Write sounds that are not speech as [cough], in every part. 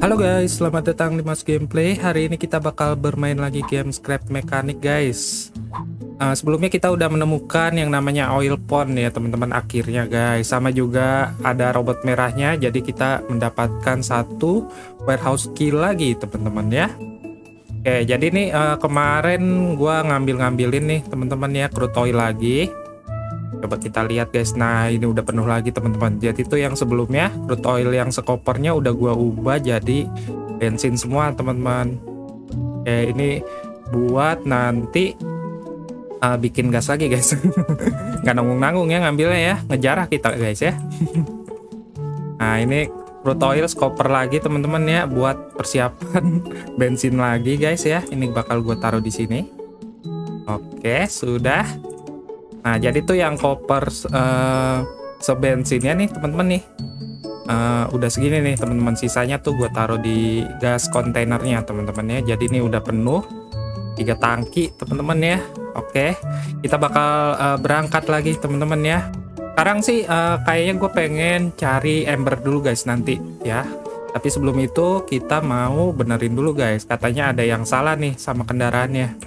Halo guys, selamat datang di Mas Gameplay. Hari ini kita bakal bermain lagi game Scrap Mechanic guys. Uh, sebelumnya kita udah menemukan yang namanya oil pond ya teman-teman akhirnya guys. Sama juga ada robot merahnya, jadi kita mendapatkan satu warehouse key lagi teman-teman ya. Oke, jadi nih eh, uh, kemarin gua ngambil-ngambilin nih teman-teman ya crude oil lagi coba kita lihat guys nah ini udah penuh lagi teman-teman jadi itu yang sebelumnya crude oil yang sekopernya udah gua ubah jadi bensin semua teman-teman oke ini buat nanti uh, bikin gas lagi guys [laughs] nggak nanggung-nanggung ya ngambilnya ya ngejarah kita guys ya [laughs] nah ini crude oil scoper lagi teman-teman ya buat persiapan [laughs] bensin lagi guys ya ini bakal gue taruh di sini oke sudah Nah, jadi tuh yang koper uh, sebensinnya nih, teman-teman nih. Uh, udah segini nih, teman-teman. Sisanya tuh gue taruh di gas kontainernya, teman-teman ya. Jadi ini udah penuh. Tiga tangki, teman-teman ya. Oke. Kita bakal uh, berangkat lagi, teman-teman ya. Sekarang sih uh, kayaknya gue pengen cari ember dulu, guys, nanti ya. Tapi sebelum itu kita mau benerin dulu, guys. Katanya ada yang salah nih sama kendaraannya.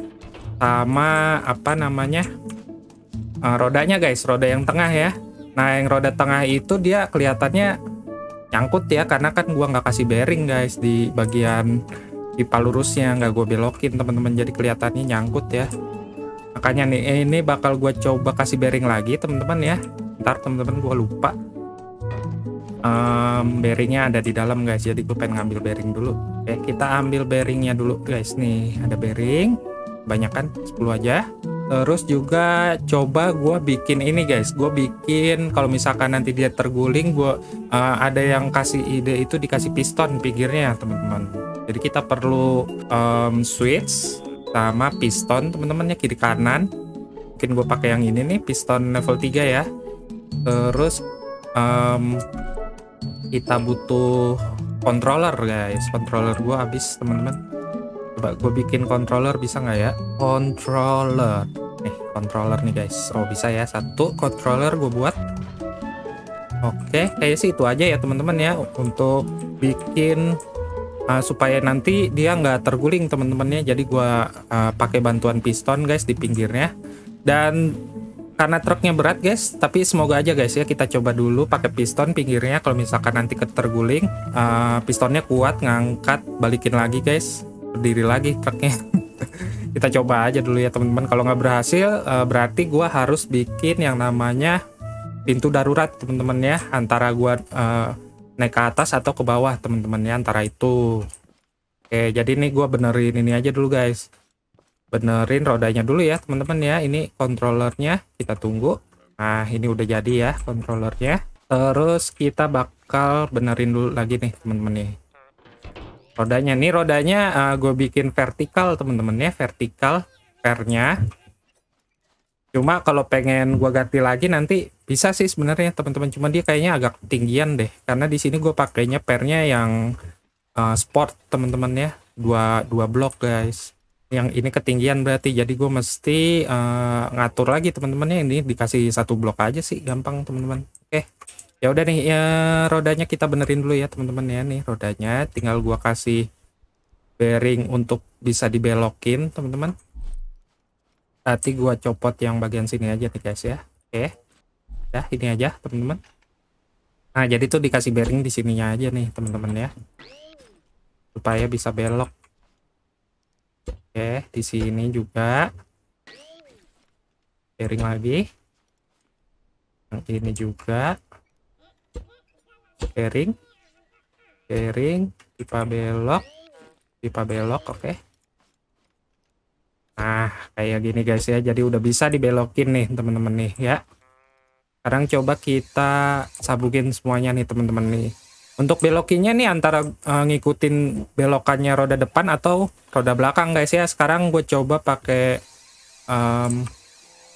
Sama apa namanya? uh, rodanya guys, roda yang tengah ya. Nah yang roda tengah itu dia kelihatannya nyangkut ya karena kan gua nggak kasih bearing guys di bagian pipa lurusnya nggak gue belokin teman-teman jadi kelihatannya nyangkut ya. Makanya nih eh, ini bakal gue coba kasih bearing lagi teman-teman ya. Ntar teman-teman gue lupa. Um, bearingnya ada di dalam guys jadi gue pengen ngambil bearing dulu. Oke kita ambil bearingnya dulu guys nih ada bearing banyak kan 10 aja Terus juga coba gue bikin ini guys, gue bikin kalau misalkan nanti dia terguling, gue uh, ada yang kasih ide itu dikasih piston pinggirnya teman-teman. Jadi kita perlu um, switch sama piston teman-temannya kiri kanan. Mungkin gue pakai yang ini nih piston level 3 ya. Terus um, kita butuh controller guys, controller gue habis teman-teman. Coba gue bikin controller bisa nggak ya? Controller controller nih guys oh bisa ya satu controller gue buat Oke, kayaknya sih itu aja ya teman-teman ya untuk bikin uh, supaya nanti dia nggak terguling teman-temannya. Jadi gue uh, ah, pakai bantuan piston guys di pinggirnya. Dan karena truknya berat guys, tapi semoga aja guys ya kita coba dulu pakai piston pinggirnya. Kalau misalkan nanti keterguling, uh, pistonnya kuat ngangkat balikin lagi guys, berdiri lagi truknya. [laughs] kita coba aja dulu ya teman-teman kalau nggak berhasil eh, berarti gue harus bikin yang namanya pintu darurat teman-teman ya antara gue eh, naik ke atas atau ke bawah teman-teman ya antara itu oke jadi ini gue benerin ini aja dulu guys benerin rodanya dulu ya teman-teman ya ini kontrolernya kita tunggu nah ini udah jadi ya kontrolernya terus kita bakal benerin dulu lagi nih teman-teman nih rodanya nih rodanya uh, eh, gue bikin vertikal temen temen ya vertikal pernya cuma kalau pengen gue ganti lagi nanti bisa sih sebenarnya teman-teman cuma dia kayaknya agak ketinggian deh karena di sini gue pakainya pernya yang uh, sport temen teman ya dua dua blok guys yang ini ketinggian berarti jadi gue mesti uh, ngatur lagi teman-temannya ini dikasih satu blok aja sih gampang teman-teman oke okay ya udah nih ya rodanya kita benerin dulu ya teman-teman ya nih rodanya tinggal gua kasih bearing untuk bisa dibelokin teman-teman nanti gua copot yang bagian sini aja nih guys ya oke ya ini aja teman-teman nah jadi tuh dikasih bearing di sininya aja nih teman-teman ya supaya bisa belok oke di sini juga bearing lagi yang ini juga sharing sharing pipa belok pipa belok oke okay. nah kayak gini guys ya jadi udah bisa dibelokin nih temen-temen nih ya sekarang coba kita sabukin semuanya nih temen-temen nih untuk belokinnya nih antara uh, ngikutin belokannya roda depan atau roda belakang guys ya sekarang gue coba pakai um,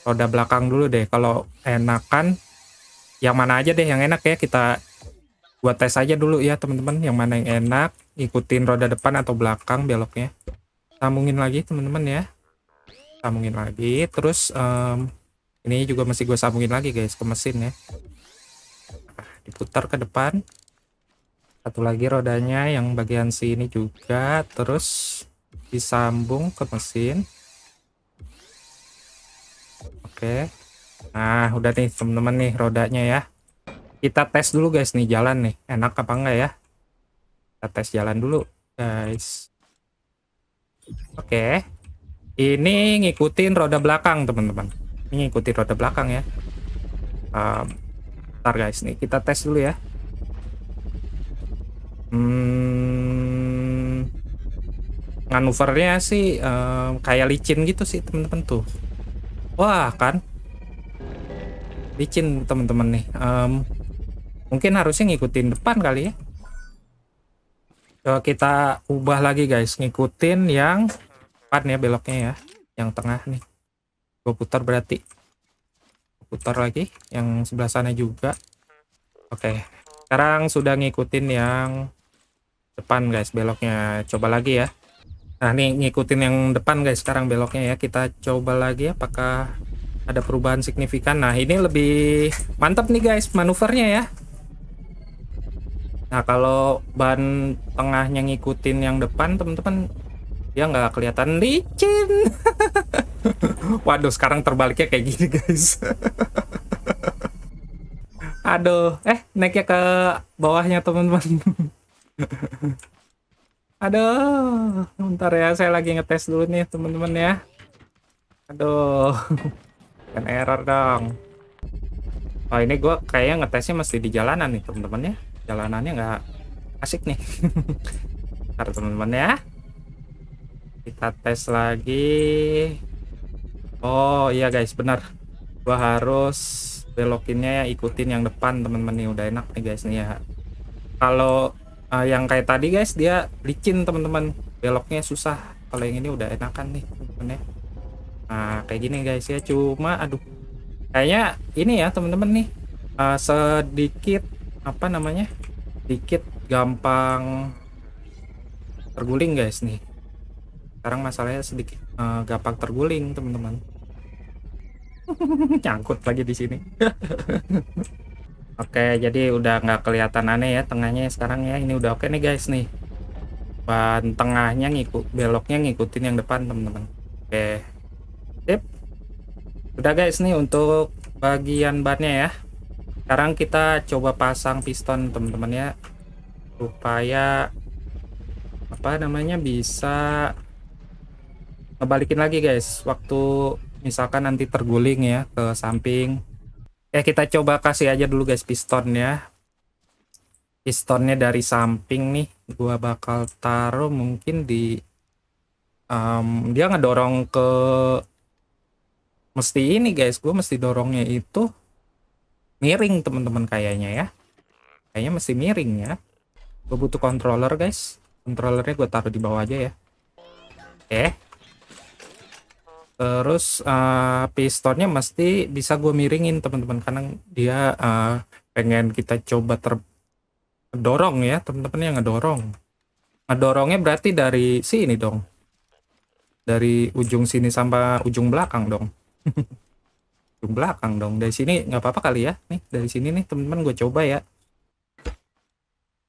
roda belakang dulu deh kalau enakan yang mana aja deh yang enak ya kita buat tes aja dulu ya teman-teman yang mana yang enak ikutin roda depan atau belakang beloknya sambungin lagi teman-teman ya sambungin lagi terus um, ini juga masih gue sambungin lagi guys ke mesin ya nah, diputar ke depan satu lagi rodanya yang bagian sini juga terus disambung ke mesin oke nah udah nih teman-teman nih rodanya ya kita tes dulu guys nih jalan nih enak apa enggak ya kita tes jalan dulu guys oke okay. ini ngikutin roda belakang teman-teman ini ngikutin roda belakang ya um, ntar guys nih kita tes dulu ya hmm, manuvernya sih um, kayak licin gitu sih teman-teman tuh wah kan licin teman-teman nih um, mungkin harusnya ngikutin depan kali ya Coba eh, kita ubah lagi guys ngikutin yang depan ya beloknya ya yang tengah nih gue putar berarti putar lagi yang sebelah sana juga oke sekarang sudah ngikutin yang depan guys beloknya coba lagi ya nah ini ngikutin yang depan guys sekarang beloknya ya kita coba lagi apakah ada perubahan signifikan nah ini lebih mantap nih guys manuvernya ya Nah kalau ban tengahnya ngikutin yang depan teman-teman dia nggak kelihatan licin. [laughs] Waduh sekarang terbaliknya kayak gini guys. [laughs] Aduh, eh naiknya ke bawahnya teman-teman. [laughs] Aduh, ntar ya saya lagi ngetes dulu nih teman-teman ya. Aduh, kan error dong. Oh ini gue kayaknya ngetesnya masih di jalanan nih teman-teman ya jalanannya nggak asik nih [laughs] ntar teman-teman ya kita tes lagi oh iya guys benar gua harus belokinnya ya ikutin yang depan teman-teman nih udah enak nih guys nih ya kalau uh, yang kayak tadi guys dia licin teman-teman beloknya susah kalau yang ini udah enakan nih temen-temen. ya nah kayak gini guys ya cuma aduh kayaknya ini ya teman-teman nih uh, sedikit apa namanya sedikit gampang terguling guys nih sekarang masalahnya sedikit uh, gampang terguling teman-teman [laughs] nyangkut lagi di sini [laughs] oke jadi udah nggak kelihatan aneh ya tengahnya ya sekarang ya ini udah oke nih guys nih ban tengahnya ngikut beloknya ngikutin yang depan teman-teman oke sip udah guys nih untuk bagian bannya ya sekarang kita coba pasang piston teman-teman ya supaya apa namanya bisa ngebalikin lagi guys waktu misalkan nanti terguling ya ke samping ya kita coba kasih aja dulu guys piston ya pistonnya dari samping nih gua bakal taruh mungkin di um, dia ngedorong ke mesti ini guys gua mesti dorongnya itu miring teman-teman kayaknya ya kayaknya masih miring ya gue butuh controller guys controllernya gue taruh di bawah aja ya oke terus uh, pistonnya mesti bisa gue miringin teman-teman karena dia uh, pengen kita coba ter dorong ya teman-teman yang ngedorong ngedorongnya berarti dari sini dong dari ujung sini sampai ujung belakang dong [laughs] ujung belakang dong dari sini nggak apa-apa kali ya nih dari sini nih teman-teman gue coba ya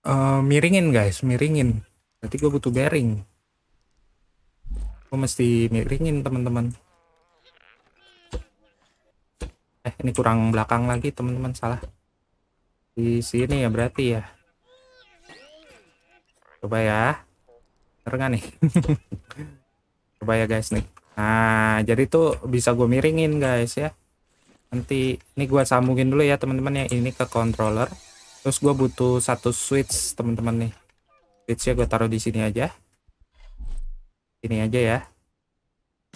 uh, miringin guys miringin berarti gue butuh bearing gue mesti miringin teman-teman eh ini kurang belakang lagi teman-teman salah di sini ya berarti ya coba ya terengah nih [laughs] coba ya guys nih nah jadi tuh bisa gue miringin guys ya nanti ini gua sambungin dulu ya teman-teman ya ini ke controller terus gua butuh satu switch teman-teman nih switchnya gua taruh di sini aja ini aja ya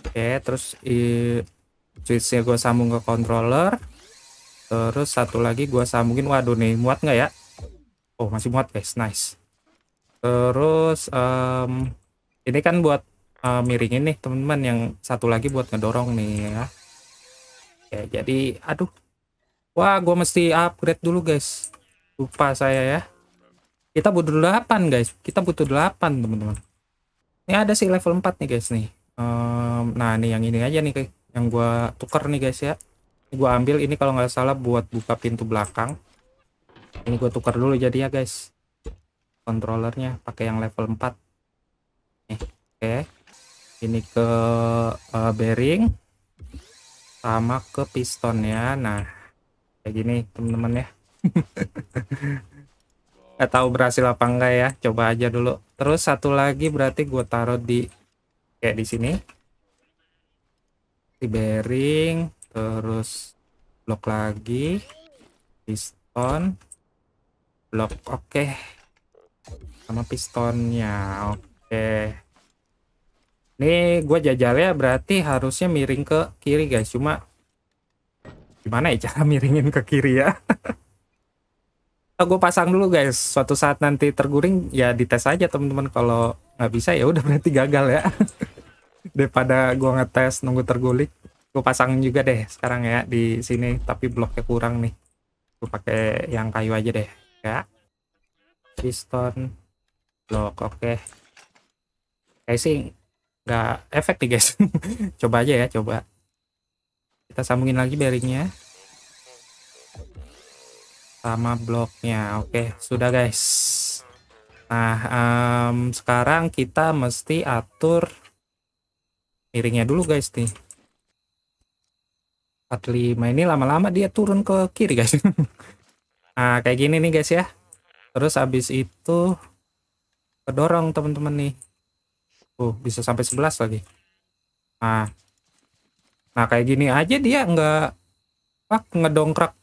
oke terus i, switchnya gua sambung ke controller terus satu lagi gua sambungin waduh nih muat nggak ya oh masih muat guys nice terus um, ini kan buat uh, miringin nih teman-teman yang satu lagi buat ngedorong nih ya ya jadi aduh wah gue mesti upgrade dulu guys lupa saya ya kita butuh 8 guys kita butuh 8 teman-teman ini ada sih level 4 nih guys nih um, nah ini yang ini aja nih yang gua tuker nih guys ya ini gua ambil ini kalau nggak salah buat buka pintu belakang ini gua tuker dulu jadi ya guys kontrolernya pakai yang level 4 nih oke okay. ini ke uh, bearing sama ke piston ya nah kayak gini temen-temen ya [laughs] nggak tahu berhasil apa enggak ya coba aja dulu terus satu lagi berarti gue taruh di kayak di sini di bearing terus blok lagi piston blok oke okay. sama pistonnya oke okay. Ini gue ya, berarti harusnya miring ke kiri guys. Cuma gimana ya cara [laughs] miringin ke kiri ya? nah, [laughs] gue pasang dulu guys. Suatu saat nanti terguring ya dites aja teman-teman. Kalau nggak bisa ya udah [laughs] berarti gagal ya. Daripada gue ngetes nunggu terguling, gue pasang juga deh sekarang ya di sini. Tapi bloknya kurang nih. Gue pakai yang kayu aja deh. Ya. Piston blok oke. Okay. Casing nggak efek nih guys [laughs] coba aja ya coba kita sambungin lagi bearingnya sama bloknya oke sudah guys nah um, sekarang kita mesti atur miringnya dulu guys nih 45 ini lama-lama dia turun ke kiri guys [laughs] nah kayak gini nih guys ya terus habis itu kedorong teman-teman nih Oh bisa sampai 11 lagi nah nah kayak gini aja dia nggak ah, ngedongkrak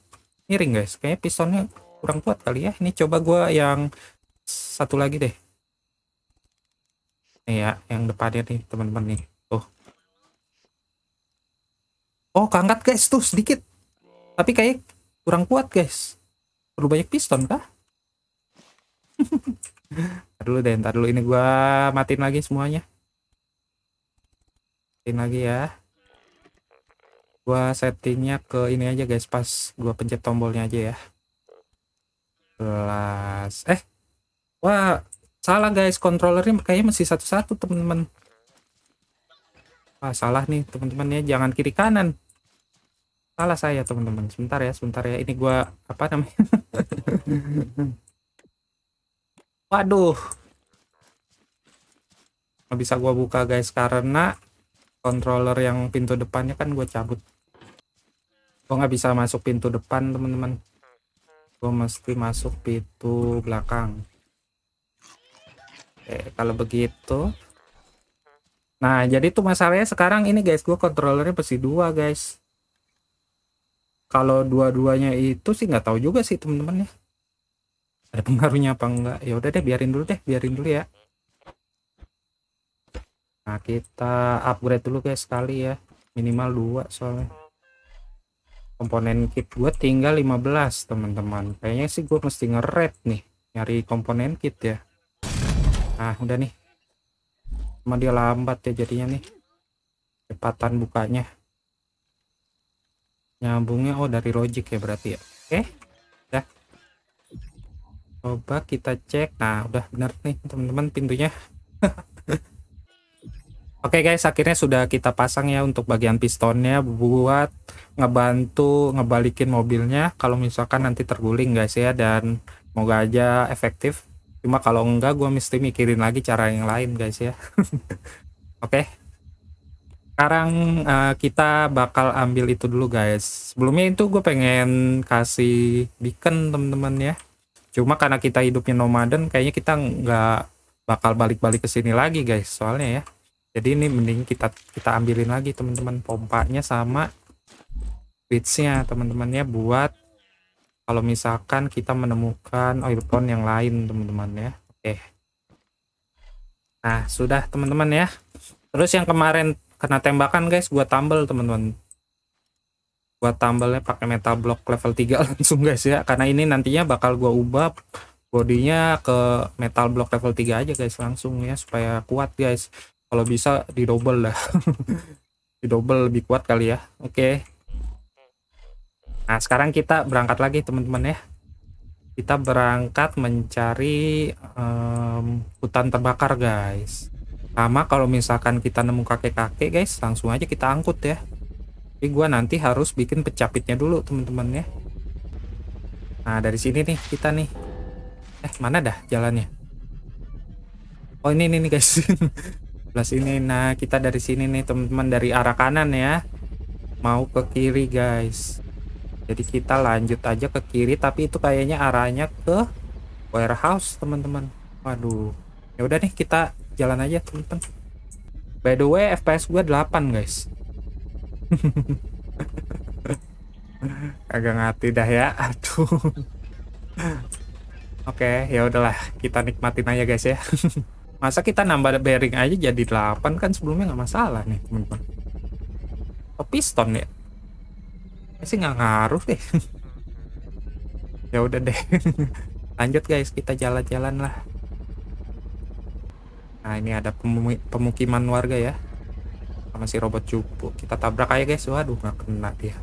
miring guys kayaknya pistonnya kurang kuat kali ya ini coba gua yang satu lagi deh nih ya yang depannya nih teman-teman nih tuh oh kangkat guys tuh sedikit tapi kayak kurang kuat guys perlu banyak piston kah [laughs] ntar dulu deh ntar dulu ini gua matiin lagi semuanya matiin lagi ya gua settingnya ke ini aja guys pas gua pencet tombolnya aja ya kelas eh wah salah guys kontrolernya kayaknya masih satu-satu temen-temen wah salah nih temen ya, jangan kiri kanan salah saya temen-temen, sebentar ya sebentar ya ini gua apa namanya [laughs] Waduh. Nggak bisa gua buka guys karena controller yang pintu depannya kan gue cabut. Gua nggak bisa masuk pintu depan teman-teman. Gua mesti masuk pintu belakang. Oke, kalau begitu. Nah, jadi tuh masalahnya sekarang ini guys, gue controllernya pasti dua guys. Kalau dua-duanya itu sih nggak tahu juga sih teman-teman ya ada pengaruhnya apa enggak ya udah deh biarin dulu deh biarin dulu ya nah kita upgrade dulu guys sekali ya minimal dua soalnya komponen kit gue tinggal 15 teman-teman kayaknya sih gue mesti ngeret nih nyari komponen kit ya nah udah nih cuma dia lambat ya jadinya nih cepatan bukanya nyambungnya oh dari logic ya berarti ya oke okay coba kita cek nah udah benar nih teman-teman pintunya [laughs] Oke okay guys, akhirnya sudah kita pasang ya untuk bagian pistonnya buat ngebantu ngebalikin mobilnya kalau misalkan nanti terguling guys ya dan semoga aja efektif. Cuma kalau enggak gue mesti mikirin lagi cara yang lain guys ya. [laughs] Oke. Okay. Sekarang uh, kita bakal ambil itu dulu guys. Sebelumnya itu gue pengen kasih beacon teman-teman ya cuma karena kita hidupnya nomaden kayaknya kita nggak bakal balik-balik ke sini lagi guys soalnya ya jadi ini mending kita kita ambilin lagi teman-teman pompanya sama switchnya teman-temannya buat kalau misalkan kita menemukan oil pond yang lain teman-teman ya oke nah sudah teman-teman ya terus yang kemarin kena tembakan guys gua tumble teman-teman gua tambalnya pakai metal block level 3 [laughs] langsung guys ya karena ini nantinya bakal gua ubah bodinya ke metal block level 3 aja guys langsung ya supaya kuat guys kalau bisa di double lah [laughs] di double lebih kuat kali ya oke okay. nah sekarang kita berangkat lagi teman-teman ya kita berangkat mencari um, hutan terbakar guys sama kalau misalkan kita nemu kakek-kakek guys langsung aja kita angkut ya tapi gue nanti harus bikin pecapitnya dulu teman-teman ya. Nah dari sini nih kita nih. Eh mana dah jalannya? Oh ini nih guys. Plus [laughs] ini. Nah kita dari sini nih teman-teman dari arah kanan ya. Mau ke kiri guys. Jadi kita lanjut aja ke kiri tapi itu kayaknya arahnya ke warehouse teman-teman. Waduh. Ya udah nih kita jalan aja teman-teman. By the way FPS gue 8 guys. [laughs] agak ngati dah ya aduh [laughs] oke okay, ya udahlah kita nikmatin aja guys ya [laughs] masa kita nambah bearing aja jadi 8 kan sebelumnya nggak masalah nih teman-teman oh, piston ya Masih nggak ngaruh deh ya udah deh lanjut guys kita jalan-jalan lah nah ini ada pemukiman warga ya sama si robot cupu kita tabrak aja guys waduh nggak kena dia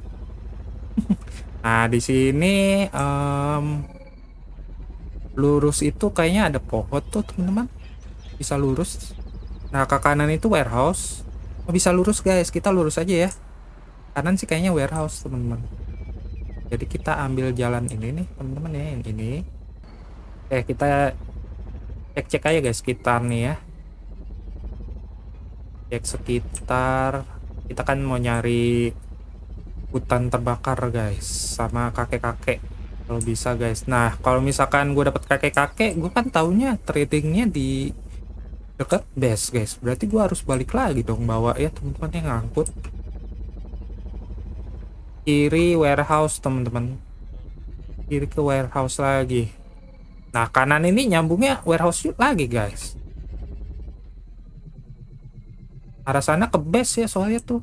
nah di sini um, lurus itu kayaknya ada pohon tuh teman-teman bisa lurus nah ke kanan itu warehouse oh, bisa lurus guys kita lurus aja ya kanan sih kayaknya warehouse teman-teman jadi kita ambil jalan ini nih teman-teman ya yang ini eh kita cek cek aja guys sekitar nih ya cek sekitar kita kan mau nyari hutan terbakar guys sama kakek-kakek kalau bisa guys nah kalau misalkan gue dapet kakek-kakek gue kan taunya tradingnya di deket base guys berarti gue harus balik lagi dong bawa ya teman-teman yang ngangkut kiri warehouse teman-teman kiri ke warehouse lagi nah kanan ini nyambungnya warehouse lagi guys arah sana ke base ya soalnya tuh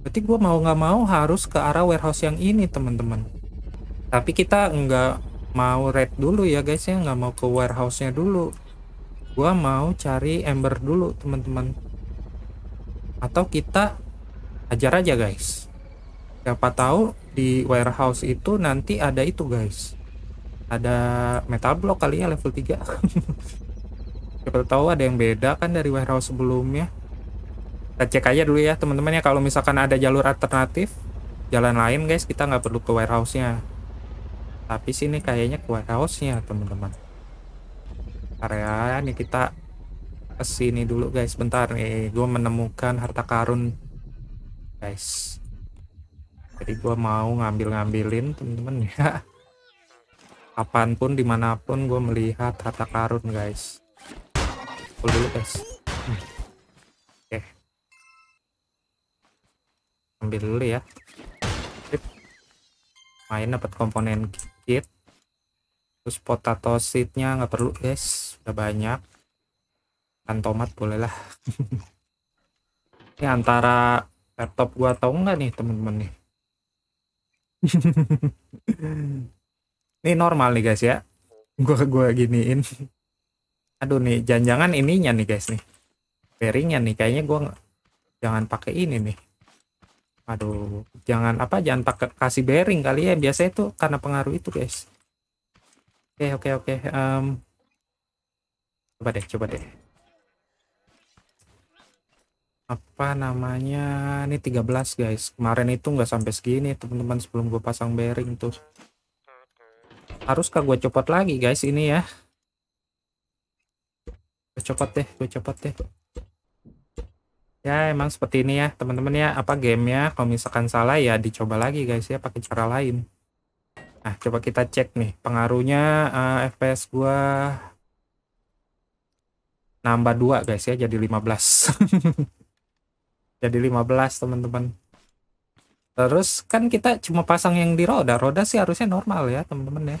berarti gue mau nggak mau harus ke arah warehouse yang ini teman-teman tapi kita nggak mau red dulu ya guys ya nggak mau ke warehouse nya dulu Gua mau cari ember dulu teman-teman atau kita ajar aja guys siapa tahu di warehouse itu nanti ada itu guys ada metal block kali ya level 3 [laughs] siapa tahu ada yang beda kan dari warehouse sebelumnya kita cek aja dulu ya teman-teman ya kalau misalkan ada jalur alternatif jalan lain guys kita nggak perlu ke warehouse nya tapi sini kayaknya ke warehouse nya teman-teman area ini kita kesini dulu guys bentar nih gue menemukan harta karun guys jadi gue mau ngambil-ngambilin teman-teman [laughs] ya kapanpun dimanapun gue melihat harta karun guys dulu guys hmm. ambil dulu ya main dapat komponen kit terus potato seednya nggak perlu guys udah banyak kan tomat bolehlah [laughs] ini antara laptop gua atau nggak nih temen-temen nih [laughs] ini normal nih guys ya gua gua giniin aduh nih jangan-jangan ininya nih guys nih bearingnya nih kayaknya gua jangan pakai ini nih aduh jangan apa jangan pakai kasih bearing kali ya biasanya itu karena pengaruh itu guys oke okay, oke okay, oke okay. um, coba deh coba deh apa namanya ini 13 guys kemarin itu nggak sampai segini teman-teman sebelum gue pasang bearing tuh harus haruskah gue copot lagi guys ini ya gue copot deh gue copot deh ya emang seperti ini ya teman-teman ya apa gamenya kalau misalkan salah ya dicoba lagi guys ya pakai cara lain nah coba kita cek nih pengaruhnya uh, eh, fps gua nambah dua guys ya jadi 15 [laughs] jadi 15 teman-teman terus kan kita cuma pasang yang di roda roda sih harusnya normal ya teman-teman ya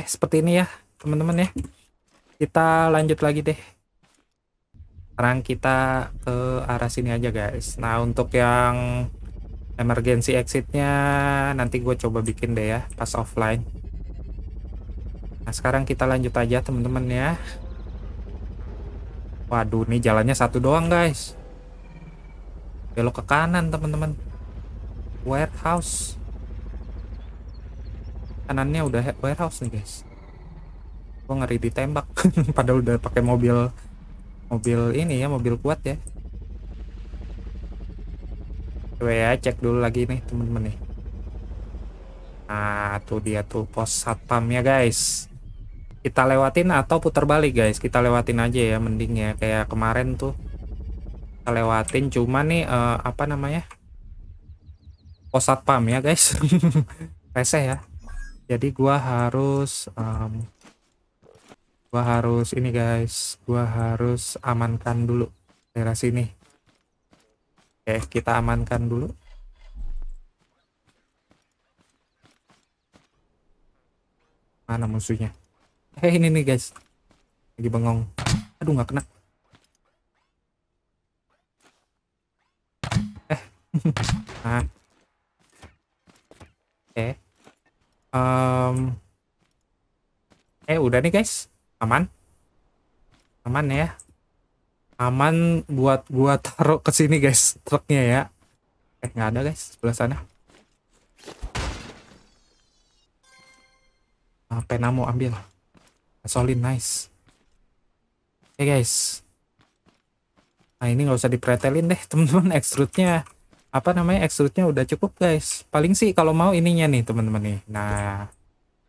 eh seperti ini ya teman-teman ya kita lanjut lagi deh sekarang kita ke arah sini aja guys nah untuk yang emergency exitnya nanti gue coba bikin deh ya pas offline nah sekarang kita lanjut aja teman-teman ya waduh ini jalannya satu doang guys belok ke kanan teman-teman warehouse kanannya udah warehouse nih guys gue ngeri ditembak [laughs] padahal udah pakai mobil mobil ini ya mobil kuat ya coba ya cek dulu lagi nih temen-temen nih nah tuh dia tuh pos satpam ya guys kita lewatin atau putar balik guys kita lewatin aja ya mending ya kayak kemarin tuh kita lewatin cuma nih uh, apa namanya pos satpam ya guys [laughs] Reseh ya jadi gua harus um, gua harus ini guys gua harus amankan dulu daerah sini oke kita amankan dulu mana musuhnya eh ini nih guys lagi bengong aduh nggak kena eh [laughs] nah eh um, eh udah nih guys aman aman ya aman buat gua taruh ke sini guys truknya ya eh nggak ada guys sebelah sana apa ah, yang mau ambil solid nice oke okay, guys nah ini nggak usah dipretelin deh [laughs] teman-teman extrude-nya apa namanya extrude-nya udah cukup guys paling sih kalau mau ininya nih teman-teman nih nah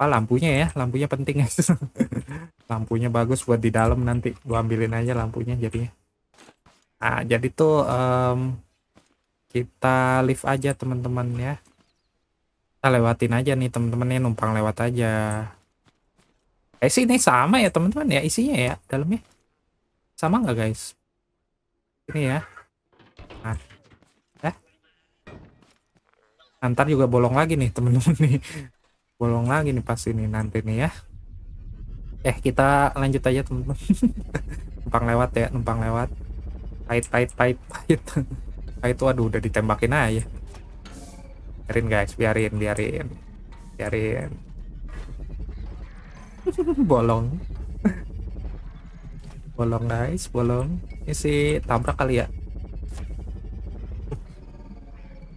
apa ah, lampunya ya lampunya penting guys [laughs] lampunya bagus buat di dalam nanti gua ambilin aja lampunya jadinya nah jadi tuh um, kita lift aja teman-teman ya kita lewatin aja nih teman-teman ya numpang lewat aja eh ini sama ya teman-teman ya isinya ya dalamnya sama nggak guys ini ya nah ya ntar juga bolong lagi nih teman-teman nih bolong lagi nih pas ini nanti nih ya eh kita lanjut aja teman-teman [laughs] numpang lewat ya numpang lewat pahit pahit pahit pahit [laughs] pahit tuh aduh udah ditembakin aja biarin guys biarin biarin biarin [laughs] bolong bolong guys bolong ini si tabrak kali ya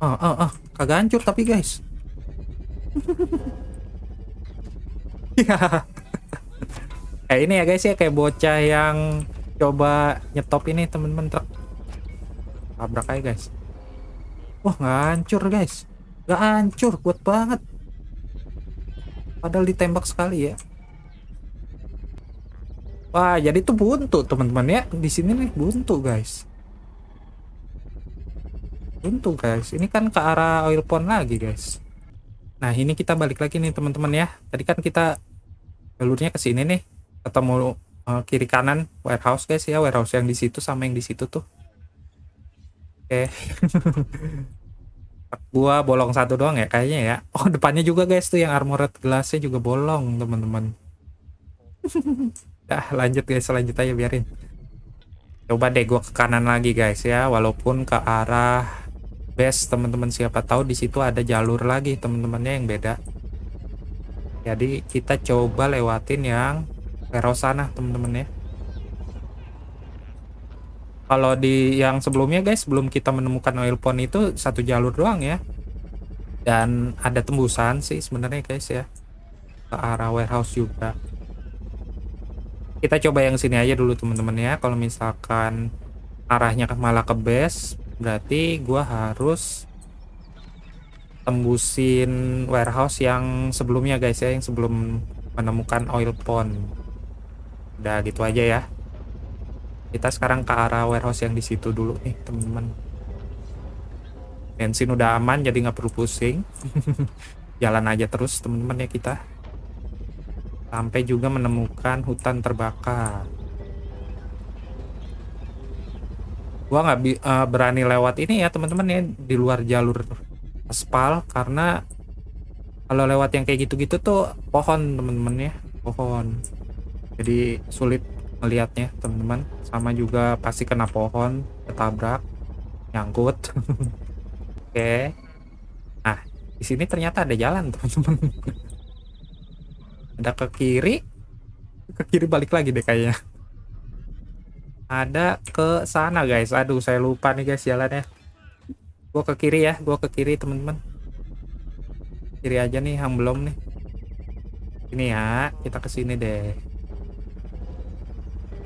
oh oh oh kagak hancur tapi guys kayak eh, ini ya guys ya kayak bocah yang coba nyetop ini temen-temen truk tabrak aja guys wah nggak hancur guys nggak hancur kuat banget padahal ditembak sekali ya wah jadi itu buntu teman-teman ya di sini nih buntu guys buntu guys ini kan ke arah oil pond lagi guys Nah, ini kita balik lagi nih teman-teman ya. Tadi kan kita jalurnya ke sini nih, ketemu uh, kiri kanan warehouse guys ya, warehouse yang di situ sama yang di situ tuh. Oke. Okay. [laughs] gua bolong satu doang ya kayaknya ya. Oh, depannya juga guys tuh yang armored glassnya juga bolong, teman-teman. [laughs] Dah, lanjut guys, lanjut aja biarin. Coba deh gua ke kanan lagi guys ya, walaupun ke arah best teman-teman siapa tahu di situ ada jalur lagi teman-temannya yang beda jadi kita coba lewatin yang Vero sana teman-teman ya kalau di yang sebelumnya guys belum kita menemukan oil pond itu satu jalur doang ya dan ada tembusan sih sebenarnya guys ya ke arah warehouse juga kita coba yang sini aja dulu teman-teman ya kalau misalkan arahnya malah ke base berarti gua harus tembusin warehouse yang sebelumnya guys ya yang sebelum menemukan oil pond udah gitu aja ya kita sekarang ke arah warehouse yang di situ dulu nih teman-teman bensin udah aman jadi nggak perlu pusing [laughs] jalan aja terus teman-teman ya kita sampai juga menemukan hutan terbakar gua nggak uh, berani lewat ini ya teman-teman ya di luar jalur aspal karena kalau lewat yang kayak gitu-gitu tuh pohon teman-teman ya pohon jadi sulit melihatnya teman-teman sama juga pasti kena pohon ketabrak nyangkut [laughs] oke okay. nah di sini ternyata ada jalan teman-teman [laughs] ada ke kiri ke kiri balik lagi deh kayaknya ada ke sana guys aduh saya lupa nih guys jalannya gua ke kiri ya gua ke kiri temen-temen, kiri aja nih yang belum nih ini ya kita ke sini deh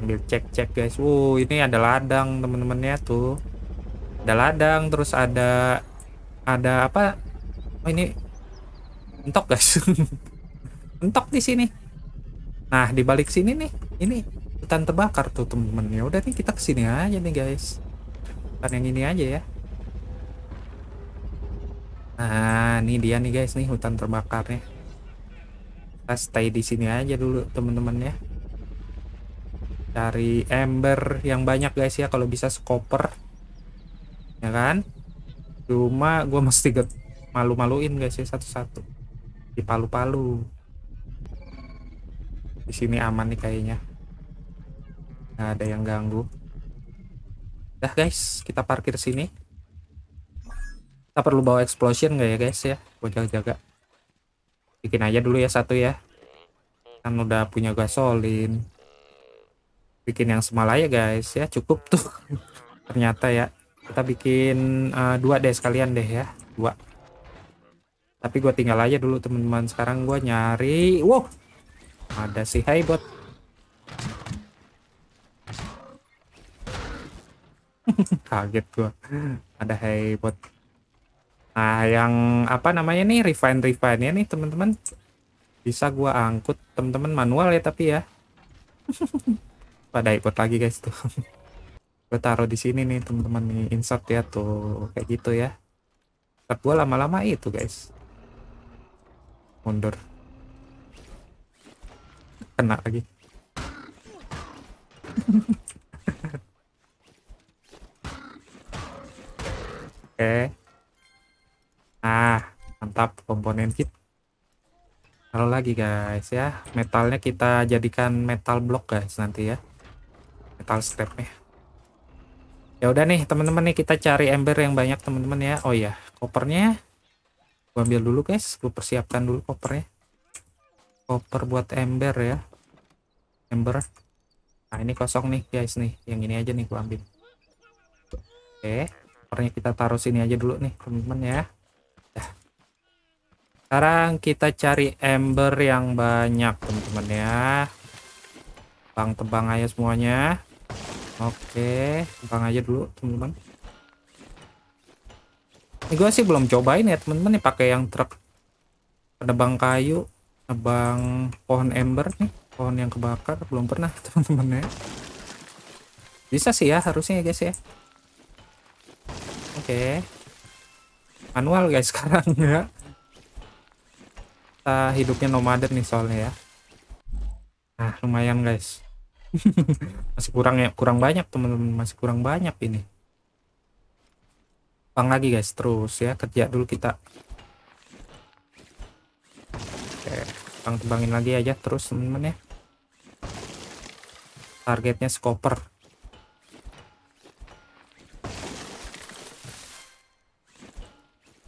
ambil cek-cek guys wow ini ada ladang temen-temennya tuh ada ladang terus ada ada apa oh ini entok guys [laughs] entok di sini nah dibalik sini nih ini hutan terbakar tuh temen temen ya udah nih kita kesini aja nih guys kan yang ini aja ya nah ini dia nih guys nih hutan terbakarnya kita stay di sini aja dulu temen-temen ya cari ember yang banyak guys ya kalau bisa skoper ya kan cuma gue mesti malu-maluin guys ya satu-satu di palu-palu di sini aman nih kayaknya Nggak ada yang ganggu. Dah guys, kita parkir sini. Kita perlu bawa explosion nggak ya guys ya? Buat jaga-jaga. Bikin aja dulu ya satu ya. Kan udah punya gasolin. Bikin yang semala ya guys ya. Cukup tuh. [laughs] Ternyata ya. Kita bikin uh, dua deh sekalian deh ya. Dua. Tapi gue tinggal aja dulu teman-teman. Sekarang gue nyari. Wow. Ada sih hai bot [laughs] kaget gua ada hebat nah yang apa namanya nih refine refine ya nih teman-teman bisa gua angkut teman-teman manual ya tapi ya [laughs] pada ikut lagi guys tuh [laughs] gue taruh di sini nih teman-teman nih insert ya tuh kayak gitu ya tapi gua lama-lama itu guys mundur kena lagi Oke. Nah, mantap komponen kit. Kalau lagi guys ya, metalnya kita jadikan metal block guys nanti ya. Metal stepnya. Ya udah nih teman-teman nih kita cari ember yang banyak teman-teman ya. Oh ya, kopernya gua ambil dulu guys, gua persiapkan dulu kopernya. Koper buat ember ya. Ember. Nah, ini kosong nih guys nih. Yang ini aja nih gua ambil. Oke. Okay covernya kita taruh sini aja dulu nih teman-teman ya dah. sekarang kita cari ember yang banyak teman-teman ya tebang-tebang aja semuanya oke tebang aja dulu teman-teman ini gue sih belum cobain ya teman-teman nih pakai yang truk penebang kayu nebang pohon ember nih pohon yang kebakar belum pernah [laughs] teman-teman ya bisa sih ya harusnya ya, guys ya Oke. Manual guys [laughs] sekarang ya. Kita hidupnya nomaden nih soalnya ya. Nah, lumayan guys. [laughs] masih kurang ya, kurang banyak teman-teman, masih kurang banyak ini. Bang lagi guys, terus ya kerja dulu kita. Oke, bang tebangin lagi aja terus teman-teman ya. Targetnya skoper.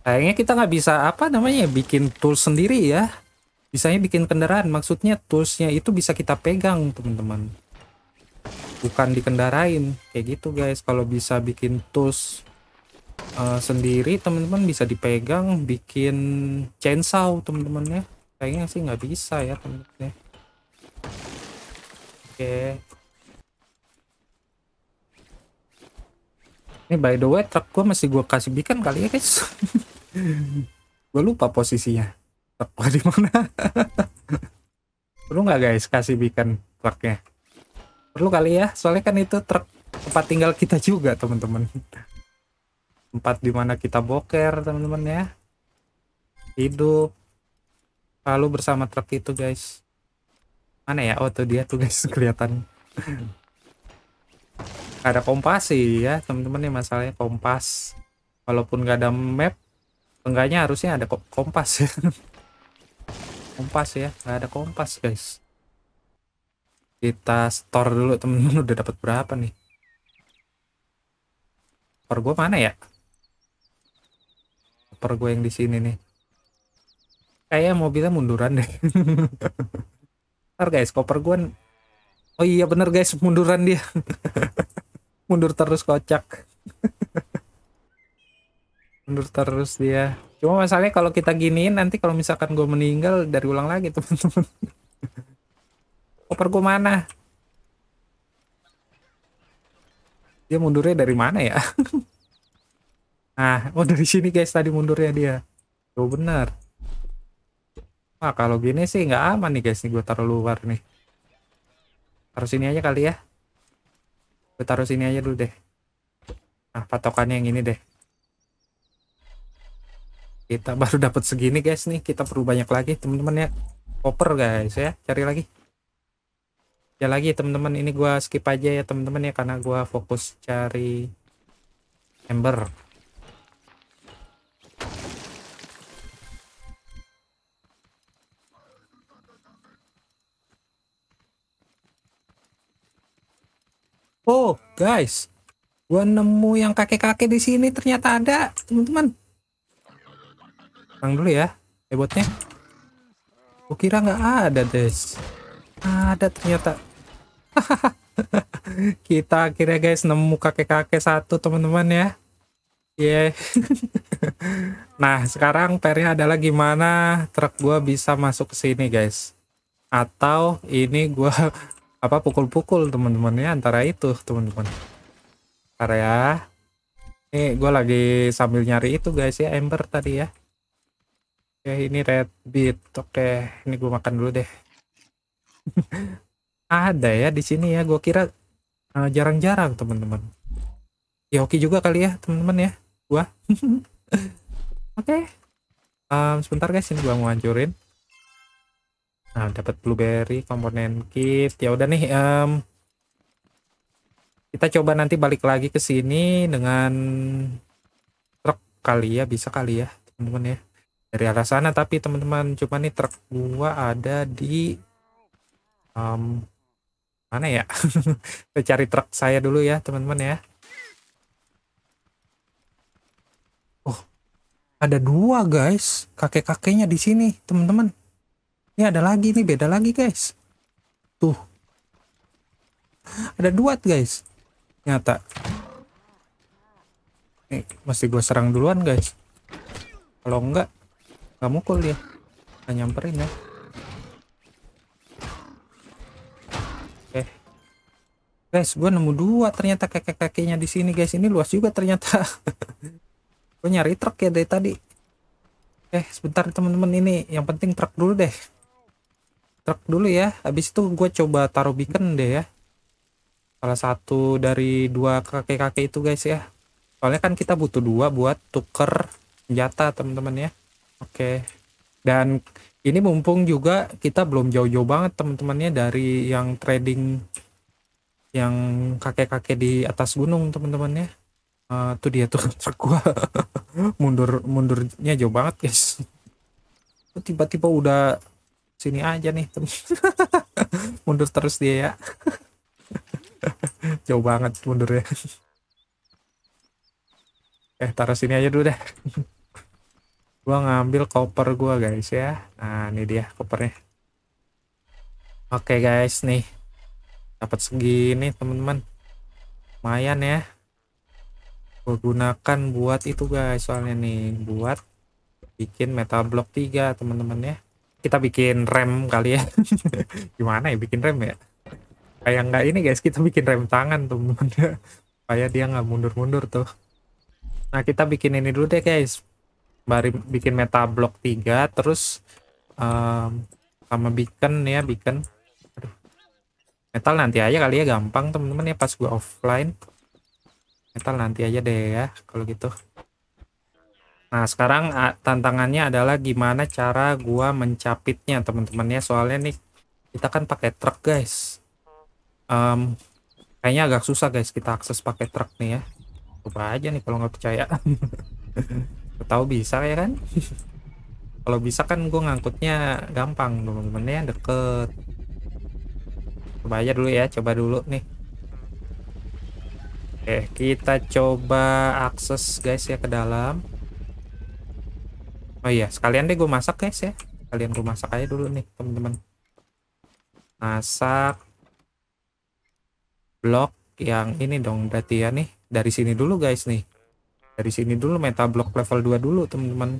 Kayaknya kita nggak bisa apa namanya bikin tools sendiri ya. Bisanya bikin kendaraan. Maksudnya toolsnya itu bisa kita pegang teman-teman. Bukan dikendarain kayak gitu guys. Kalau bisa bikin tools uh, sendiri teman-teman bisa dipegang bikin chainsaw teman-teman ya. Kayaknya sih nggak bisa ya teman-teman. Ya. Oke. Okay. Ini by the way truk gue masih gue kasih bikin kali ya guys. [laughs] gue lupa posisinya. Truk gue di mana? Perlu nggak guys kasih bikin truknya? Perlu kali ya, soalnya kan itu truk tempat tinggal kita juga teman-teman. Tempat dimana kita boker teman-teman ya. Hidup. Lalu bersama truk itu guys. Mana ya? Oh tuh dia tuh guys [laughs] kelihatan. Gak ada kompas sih ya teman-teman nih masalahnya kompas. Walaupun gak ada map, enggaknya harusnya ada kompas ya. [laughs] kompas ya, gak ada kompas guys. Kita store dulu temen-temen udah dapat berapa nih? per gue mana ya? per gue yang di sini nih. Kayaknya mobilnya munduran deh. [laughs] Ntar guys, koper gue... Oh iya bener guys, munduran dia. [laughs] mundur terus kocak [laughs] mundur terus dia cuma masalahnya kalau kita giniin nanti kalau misalkan gue meninggal dari ulang lagi teman-teman koper [laughs] gue mana dia mundurnya dari mana ya nah [laughs] oh dari sini guys tadi mundurnya dia tuh oh, benar Wah kalau gini sih nggak aman nih guys nih gue taruh luar nih taruh sini aja kali ya gue taruh sini aja dulu deh nah patokannya yang ini deh kita baru dapat segini guys nih kita perlu banyak lagi teman-teman ya koper guys ya cari lagi ya lagi teman-teman ini gua skip aja ya teman-teman ya karena gua fokus cari ember Oh, guys. Gua nemu yang kakek-kakek di sini ternyata ada, teman-teman. Bang dulu ya, ebotnya. Gua kira nggak ada, guys. Ada ternyata. [laughs] Kita akhirnya guys nemu kakek-kakek satu, teman-teman ya. Yeah. [laughs] nah, sekarang pernya adalah gimana truk gua bisa masuk ke sini, guys. Atau ini gua apa pukul-pukul teman-temannya antara itu teman-teman ntar ya ini gue lagi sambil nyari itu guys ya ember tadi ya oke ini red bit oke ini gue makan dulu deh [laughs] ada ya di sini ya gue kira eh, jarang-jarang uh, teman-teman ya oke juga kali ya teman-teman ya gue [laughs] oke okay. um, sebentar guys ini gue mau hancurin Nah, dapat blueberry, komponen kit. Ya udah nih, um, kita coba nanti balik lagi ke sini dengan truk kali ya, bisa kali ya, teman-teman ya. Dari arah sana tapi teman-teman, cuma nih truk gua ada di um, mana ya? [laughs] cari truk saya dulu ya, teman-teman ya. Oh, ada dua guys, kakek-kakeknya di sini, teman-teman ini ada lagi nih beda lagi guys tuh ada dua guys nyata nih mesti gue serang duluan guys kalau enggak nggak mukul dia nggak nyamperin ya oke eh. guys gue nemu dua ternyata kakek kakeknya di sini guys ini luas juga ternyata [laughs] gue nyari truk ya dari tadi eh sebentar teman-teman ini yang penting truk dulu deh truk dulu ya habis itu gue coba taruh beacon deh ya salah satu dari dua kakek-kakek itu guys ya soalnya kan kita butuh dua buat tuker senjata teman-teman ya oke dan ini mumpung juga kita belum jauh-jauh banget teman-temannya dari yang trading yang kakek-kakek di atas gunung teman-teman ya uh, eh, tuh dia tuh [laughs] truk gua mundur mundurnya jauh banget guys tiba-tiba udah sini aja nih [laughs] mundur terus dia ya [laughs] jauh banget mundurnya [laughs] eh taruh sini aja dulu deh gua ngambil koper gua guys ya nah ini dia kopernya oke okay, guys nih dapat segini teman-teman lumayan ya gua gunakan buat itu guys soalnya nih buat bikin metal block 3 teman-teman ya kita bikin rem kali ya [laughs] gimana ya bikin rem ya kayak nggak ini guys kita bikin rem tangan tuh supaya [laughs] dia nggak mundur-mundur tuh nah kita bikin ini dulu deh guys baru bikin meta block 3 terus um, sama beacon ya beacon Aduh. metal nanti aja kali ya gampang teman-teman ya pas gue offline metal nanti aja deh ya kalau gitu Nah, sekarang tantangannya adalah gimana cara gua mencapitnya, teman temannya Soalnya nih kita kan pakai truk, guys. Um, kayaknya agak susah, guys, kita akses pakai truk nih ya. Coba aja nih kalau nggak percaya. [laughs] Tahu bisa ya kan? [laughs] kalau bisa kan gue ngangkutnya gampang, teman temannya deket. Coba aja dulu ya, coba dulu nih. Oke, kita coba akses guys ya ke dalam oh iya sekalian deh gue masak guys ya kalian gue masak aja dulu nih teman-teman masak blok yang ini dong berarti ya nih dari sini dulu guys nih dari sini dulu meta blok level 2 dulu teman-teman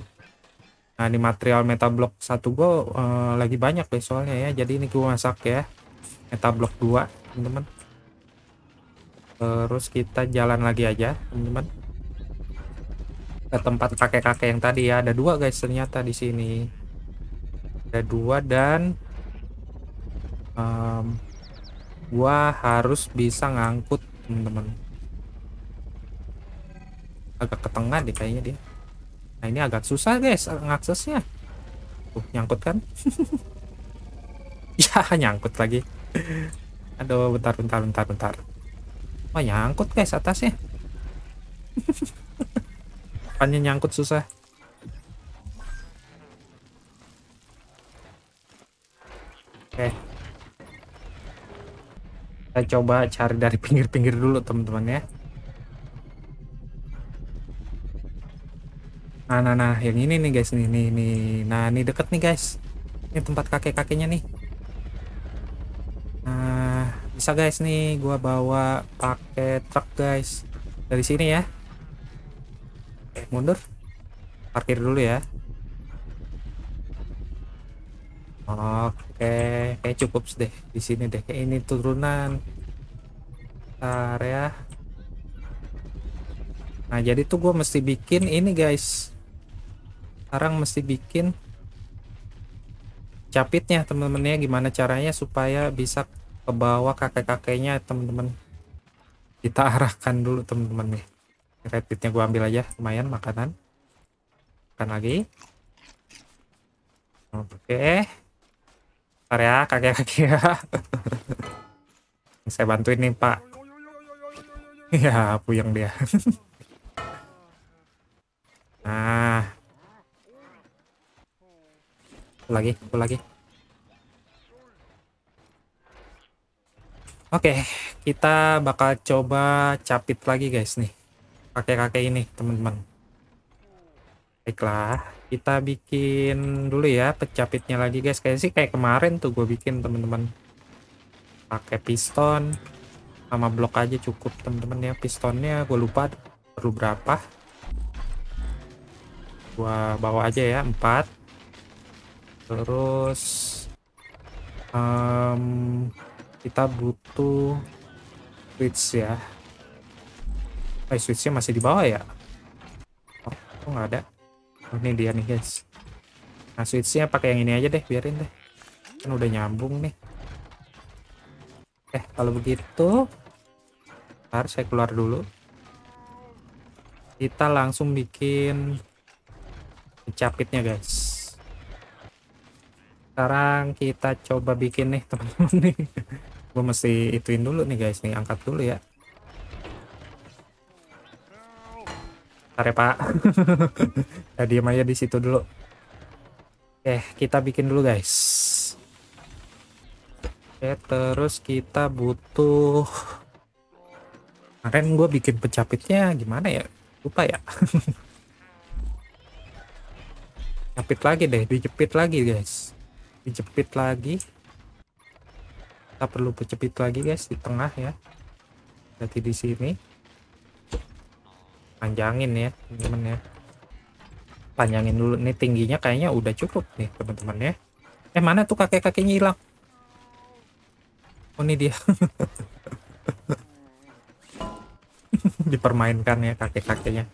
nah ini material meta blok 1 gue uh, lagi banyak deh soalnya ya jadi ini gue masak ya meta blok 2 teman-teman terus kita jalan lagi aja teman-teman ke tempat kakek-kakek yang tadi ya. Ada dua guys ternyata di sini. Ada dua dan um, gua harus bisa ngangkut teman-teman. Agak ke tengah deh kayaknya dia. Nah ini agak susah guys ngaksesnya. Tuh nyangkut kan? [laughs] ya nyangkut lagi. Aduh bentar bentar bentar bentar. Wah nyangkut guys atasnya. [laughs] depannya nyangkut susah. Oke. Kita coba cari dari pinggir-pinggir dulu teman-teman ya. Nah, nah, nah, yang ini nih guys, nih, nih, nih. Nah, ini deket nih guys. Ini tempat kakek-kakeknya nih. Nah, bisa guys nih, gua bawa pakai truk guys dari sini ya. Oke, mundur. Parkir dulu ya. Oke, kayak cukup deh di sini deh. Kayak ini turunan. area ya. Nah, jadi tuh gue mesti bikin ini, guys. Sekarang mesti bikin capitnya, teman ya Gimana caranya supaya bisa ke bawah kakek-kakeknya, teman-teman Kita arahkan dulu, teman-teman nih. Rapidnya gue ambil aja, lumayan makanan. Makan lagi. Oke. Ntar ya, kakek-kakek ya. [laughs] Saya bantuin nih, Pak. Ya, puyeng dia. [laughs] nah. Aku lagi, aku lagi. Oke, kita bakal coba capit lagi guys nih kakek-kakek ini teman-teman baiklah kita bikin dulu ya pecapitnya lagi guys kayak sih kayak kemarin tuh gue bikin teman-teman pakai piston sama blok aja cukup teman-teman ya pistonnya gue lupa perlu berapa gue bawa aja ya 4 terus um, kita butuh switch ya Eh, switchnya masih di bawah ya? Oh, kok nggak ada? Oh, ini dia nih, guys. Nah, switchnya pakai yang ini aja deh, biarin deh. Kan udah nyambung nih. Eh, kalau begitu... Ntar saya keluar dulu. Kita langsung bikin capitnya, guys. Sekarang kita coba bikin nih, [laughs] teman-teman nih. Gue mesti ituin dulu nih, guys. Nih, angkat dulu ya. Ntar ya pak [laughs] Kita diem aja di situ dulu Oke kita bikin dulu guys Oke terus kita butuh Kemarin gue bikin pencapitnya gimana ya Lupa ya Capit [laughs] lagi deh dijepit lagi guys Dijepit lagi Kita perlu pencapit lagi guys di tengah ya Jadi di sini panjangin ya teman-teman ya panjangin dulu nih tingginya kayaknya udah cukup nih teman-teman ya eh mana tuh kakek-kakeknya hilang oh ini dia [laughs] dipermainkan ya kakek-kakeknya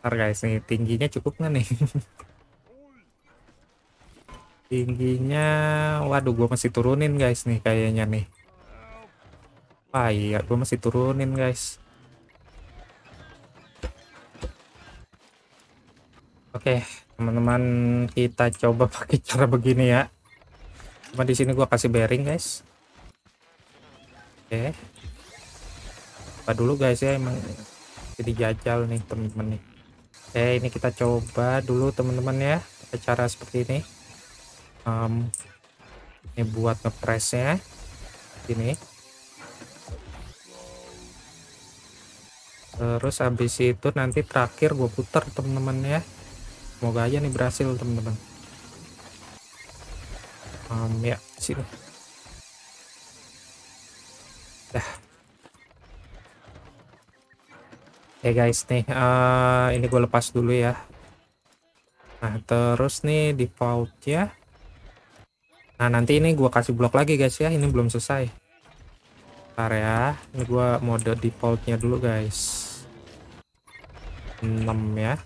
ntar guys nih tingginya cukup nggak nih [laughs] tingginya waduh gue masih turunin guys nih kayaknya nih ah iya gue masih turunin guys Oke, teman-teman kita coba pakai cara begini ya. Cuma di sini gua kasih bearing, guys. Oke. Apa dulu guys ya emang jadi jajal nih teman-teman nih. Oke, ini kita coba dulu teman-teman ya. Pakai cara seperti ini. Um, ini buat ngepresnya. Ini. Terus habis itu nanti terakhir gue putar teman-teman ya semoga aja nih berhasil teman-teman um, ya sini dah ya guys nih uh, ini gue lepas dulu ya nah terus nih default ya nah nanti ini gue kasih blok lagi guys ya ini belum selesai ntar ya ini gue mode defaultnya dulu guys 6 ya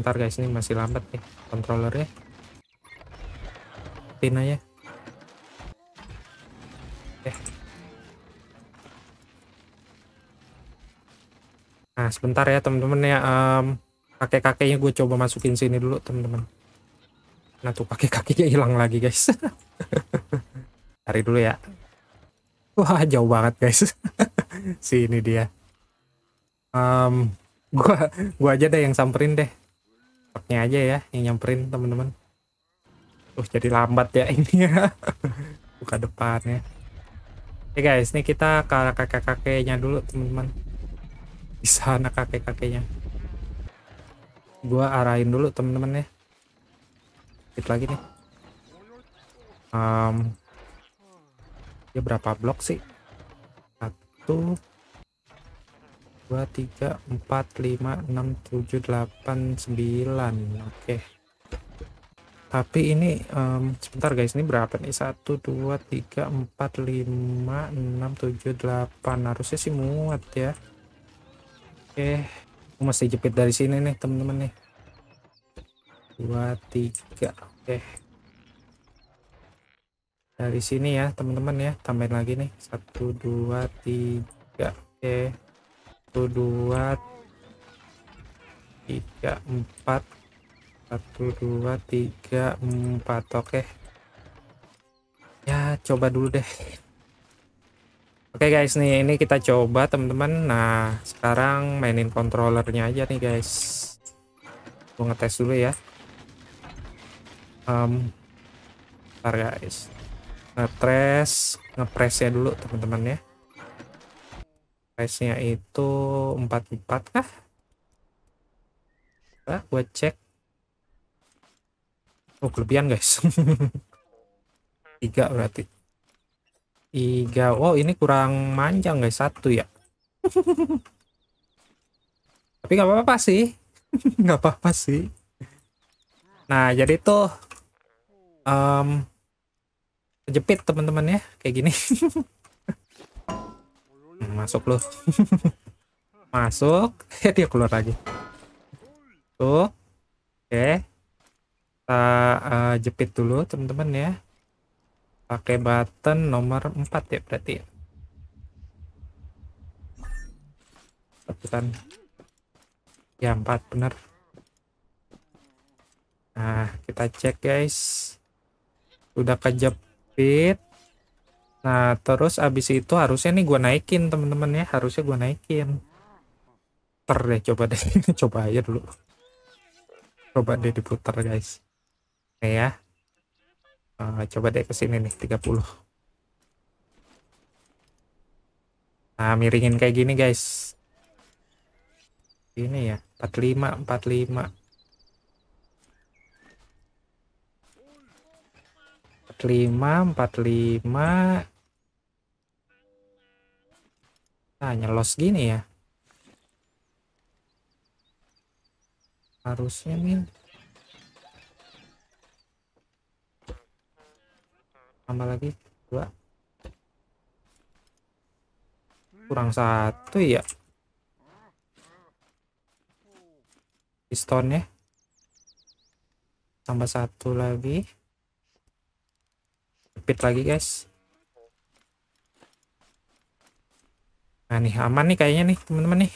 ntar guys ini masih lambat nih kontrolernya Tina ya eh. nah sebentar ya teman-teman ya um, kakek-kakeknya gue coba masukin sini dulu teman-teman nah tuh pakai kakinya hilang lagi guys [laughs] cari dulu ya wah jauh banget guys [laughs] sini dia um, gua gua aja deh yang samperin deh Oke aja ya yang nyamperin teman-teman uh jadi lambat ya ini ya [laughs] buka depannya oke okay, guys ini kita ke arah kakek-kakeknya dulu teman-teman di sana kakek-kakeknya gua arahin dulu teman-teman ya sedikit lagi nih um, ya berapa blok sih satu dua tiga empat lima enam tujuh delapan sembilan oke tapi ini um, sebentar guys ini berapa nih satu dua tiga empat lima enam tujuh delapan harusnya sih muat ya oke aku masih jepit dari sini nih temen-temen nih dua tiga oke dari sini ya teman-teman ya tambahin lagi nih satu dua tiga oke satu dua tiga empat satu dua tiga empat oke okay. ya coba dulu deh oke okay guys nih ini kita coba teman-teman nah sekarang mainin kontrolernya aja nih guys gua ngetes dulu ya um, ntar guys ngetres ngepresnya dulu teman-teman ya size-nya itu 44 kah? Nah, gue cek. Oh, kelebihan guys. 3 [laughs] berarti. 3. Oh, ini kurang manjang guys. Satu ya. [laughs] Tapi nggak apa-apa sih. [laughs] nggak apa-apa sih. Nah, jadi tuh um, jepit teman-teman ya. Kayak gini masuk loh [laughs] masuk [laughs] ya dia keluar lagi tuh oke kita uh, jepit dulu teman-teman ya pakai button nomor 4 ya berarti ya ya 4 benar nah kita cek guys udah kejepit Nah, terus abis itu harusnya nih gue naikin temen-temen ya. Harusnya gue naikin. Ter deh, coba deh. [laughs] coba aja dulu. Coba deh diputar guys. Oke ya. Uh, coba deh ke sini nih, 30. Nah, miringin kayak gini guys. Ini ya, 45, 45. 45 45 nah nyelos gini ya harusnya min tambah lagi dua kurang satu iya. ya pistonnya tambah satu lagi speed lagi guys nah nih aman nih kayaknya nih teman-teman nih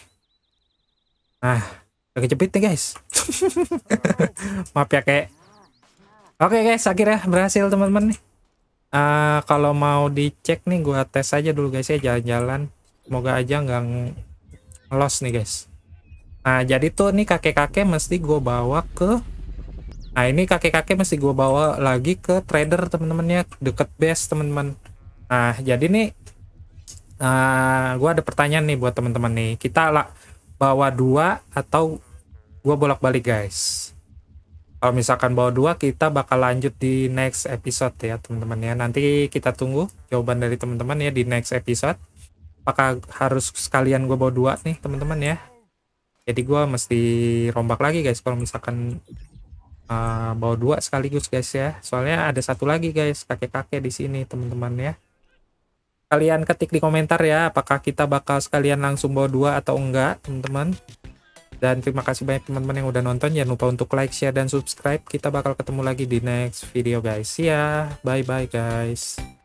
nah lagi jepit nih guys [laughs] maaf ya kayak oke okay, guys akhirnya berhasil teman-teman nih uh, kalau mau dicek nih gua tes aja dulu guys ya jalan-jalan semoga aja nggak ngelos nih guys nah jadi tuh nih kakek-kakek mesti gua bawa ke Nah ini kakek-kakek mesti gue bawa lagi ke trader teman temennya deket base teman-teman Nah jadi nih uh, eh, gue ada pertanyaan nih buat teman-teman nih. Kita lah bawa dua atau gue bolak-balik guys. Kalau misalkan bawa dua kita bakal lanjut di next episode ya teman-teman ya. Nanti kita tunggu jawaban dari teman-teman ya di next episode. Apakah harus sekalian gue bawa dua nih teman-teman ya? Jadi gue mesti rombak lagi guys kalau misalkan uh, bawa dua sekaligus guys ya soalnya ada satu lagi guys kakek-kakek di sini teman-teman ya kalian ketik di komentar ya apakah kita bakal sekalian langsung bawa dua atau enggak teman-teman dan terima kasih banyak teman-teman yang udah nonton jangan lupa untuk like share dan subscribe kita bakal ketemu lagi di next video guys ya bye bye guys